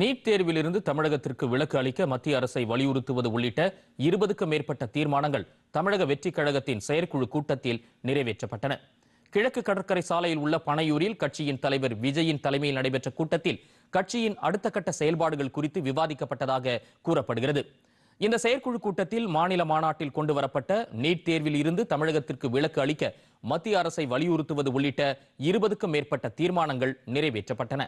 NEET தேர்விலிருந்து தமிழகத்திற்கு விலக்கு அளிக்க மத்திய அரசை வலியுறுத்துவது உள்ளிட்ட இருபதுக்கும் மேற்பட்ட தீர்மானங்கள் தமிழக வெற்றிக் கழகத்தின் செயற்குழு கூட்டத்தில் நிறைவேற்றப்பட்டன கிழக்கு கடற்கரை சாலையில் உள்ள பனையூரில் கட்சியின் தலைவர் விஜயின் தலைமையில் நடைபெற்ற கூட்டத்தில் கட்சியின் அடுத்த கட்ட செயல்பாடுகள் குறித்து விவாதிக்கப்பட்டதாக கூறப்படுகிறது இந்த செயற்குழு கூட்டத்தில் மாநில மாநாட்டில் கொண்டு வரப்பட்ட நீட் தேர்வில் இருந்து தமிழகத்திற்கு விலக்கு அளிக்க மத்திய அரசை வலியுறுத்துவது உள்ளிட்ட இருபதுக்கும் மேற்பட்ட தீர்மானங்கள் நிறைவேற்றப்பட்டன